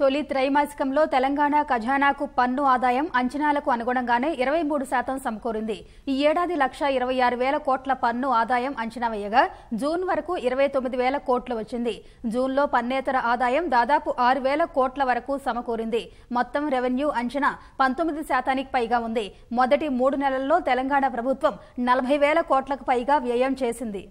తొలి త్రైమాసికంలో తెలంగాణ ఖజానాకు పన్ను ఆదాయం అంచనాలకు అనుగుణంగానే ఇరవై మూడు శాతం సమకూరింది ఈ ఏడాది లక్ష ఇరవై ఆరు వేల కోట్ల పన్ను ఆదాయం అంచనా వేయగా జూన్ వరకు ఇరవై తొమ్మిది వేల కోట్లు వచ్చింది జూన్లో పన్నేతర ఆదాయం దాదాపు ఆరు వేల కోట్ల వరకు సమకూరింది మొత్తం రెవెన్యూ అంచనా పంతొమ్మిది శాతానికి పైగా ఉంది మొదటి మూడు నెలల్లో తెలంగాణ ప్రభుత్వం నలభై వేల కోట్లకు పైగా వ్యయం చేసింది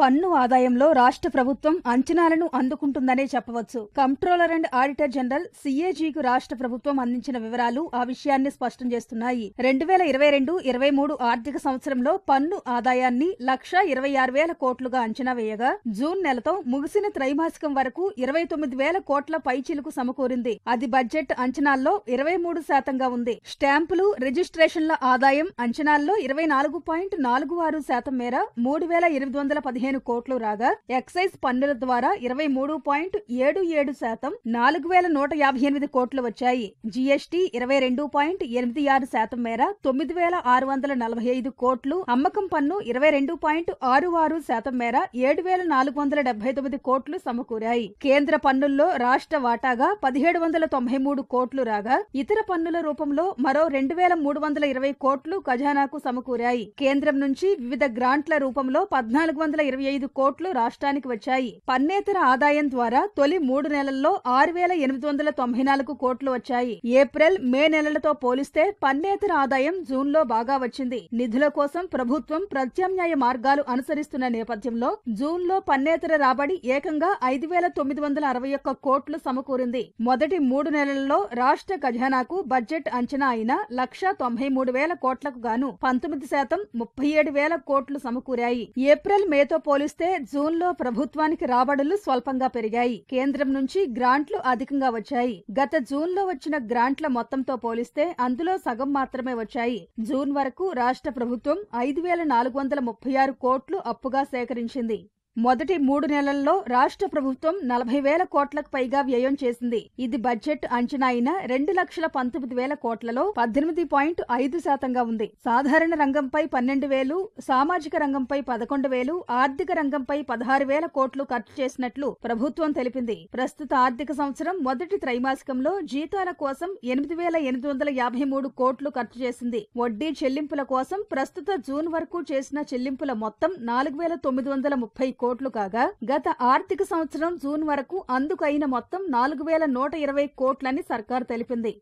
పన్ను ఆదాయంలో రాష్ట్ర ప్రభుత్వం అంచనాలను అందుకుంటుందనే చెప్పవచ్చు కంట్రోలర్ అండ్ ఆడిటర్ జనరల్ సిఏజీకు రాష్ట్ర ప్రభుత్వం అందించిన వివరాలు ఆ విషయాన్ని స్పష్టం చేస్తున్నాయి రెండు వేల ఇరవై రెండు ఇరవై మూడు ఆర్థిక సంవత్సరంలో పన్ను ఆదాయాన్ని లక్ష ఇరవై ఆరు వేల కోట్లుగా అంచనా వేయగా జూన్ నెలతో ముగిసిన త్రైమాసికం వరకు ఇరవై తొమ్మిది వేల కోట్ల పైచిలుకు సమకూరింది అది బడ్జెట్ అంచనాల్లో ఇరవై మూడు శాతంగా ఉంది స్టాంపులు రిజిస్ట్రేషన్ల ఆదాయం అంచనాల్లో ఇరవై నాలుగు పాయింట్ నాలుగు ఆరు శాతం మేర మూడు వేల ఎనిమిది వందల పదిహేను పదిహేను కోట్లు రాగా ఎక్సైజ్ పన్నుల ద్వారా ఇరవై మూడు పాయింట్ ఏడు ఏడు శాతం నాలుగు వేల నూట యాభై ఎనిమిది కోట్లు వచ్చాయి జీఎస్టీ ఇరవై రెండు పాయింట్ ఎనిమిది ఆరు శాతం మేర తొమ్మిది వేల ఆరు వందల నలభై ఐదు కోట్లు అమ్మకం పన్ను ఇరవై రెండు పాయింట్ ఆరు ఆరు శాతం మేర ఏడు వేల నాలుగు వందల డెబ్బై తొమ్మిది కోట్లు సమకూరాయి కేంద్ర పన్నుల్లో రాష్ట్ర వాటాగా పదిహేడు వందల తొంభై మూడు కోట్లు రాగా ఇతర పన్నుల రూపంలో మరో రెండు వేల మూడు వందల ఇరవై కోట్లు ఖజానాకు సమకూరాయి కేంద్రం నుంచి వివిధ గ్రాంట్ల రూపంలో పద్నాలుగు వందల ఇరవై ఇరవై ఐదు కోట్లు రాష్ట్రానికి వచ్చాయి పన్నేతర ఆదాయం ద్వారా తొలి మూడు నెలల్లో ఆరు వేల ఎనిమిది వందల తొంభై నాలుగు కోట్లు వచ్చాయి ఏప్రిల్ మే నెలలతో పోలిస్తే పన్నేతర ఆదాయం జూన్ లో బాగా వచ్చింది నిధుల కోసం ప్రభుత్వం ప్రత్యామ్నాయ మార్గాలు అనుసరిస్తున్న నేపథ్యంలో జూన్ లో పన్నేతర రాబడి ఏకంగా ఐదు వేల తొమ్మిది వందల అరవై ఒక్క కోట్లు సమకూరింది మొదటి మూడు నెలల్లో రాష్ట్ర ఖజానాకు బడ్జెట్ అంచనా అయిన లక్ష తొంభై మూడు వేల కోట్లకు గాను పంతొమ్మిది శాతం ముప్పై ఏడు వేల కోట్లు సమకూరాయి ఏప్రిల్ మేతో పోలిస్తే జూన్లో ప్రభుత్వానికి రాబడులు స్వల్పంగా పెరిగాయి కేంద్రం నుంచి గ్రాంట్లు అధికంగా వచ్చాయి గత జూన్లో వచ్చిన గ్రాంట్ల మొత్తంతో పోలిస్తే అందులో సగం మాత్రమే వచ్చాయి జూన్ వరకు రాష్ట్ర ప్రభుత్వం ఐదు వేల నాలుగు వందల ముప్పై ఆరు కోట్లు అప్పుగా సేకరించింది మొదటి మూడు నెలల్లో రాష్ట్ర ప్రభుత్వం నలభై వేల కోట్లకు పైగా వ్యయం చేసింది ఇది బడ్జెట్ అంచనా అయిన రెండు లక్షల పంతొమ్మిది వేల కోట్లలో పద్దెనిమిది పాయింట్ ఐదు శాతంగా ఉంది సాధారణ రంగంపై పన్నెండు వేలు సామాజిక రంగంపై పదకొండు వేలు ఆర్థిక రంగంపై పదహారు వేల కోట్లు ఖర్చు చేసినట్లు ప్రభుత్వం తెలిపింది ప్రస్తుత ఆర్థిక సంవత్సరం మొదటి త్రైమాసికంలో జీతాల కోసం ఎనిమిది వేల ఎనిమిది వందల యాభై మూడు కోట్లు ఖర్చు చేసింది వడ్డీ చెల్లింపుల కోసం ప్రస్తుత జూన్ వరకు చేసిన చెల్లింపుల మొత్తం నాలుగు వేల తొమ్మిది వందల ముప్పై కోట్లు కాగా గత ఆర్థిక సంవత్సరం జూన్ వరకు అందుకు అయిన మొత్తం నాలుగు వేల నూట ఇరవై కోట్లని సర్కారు తెలిపింది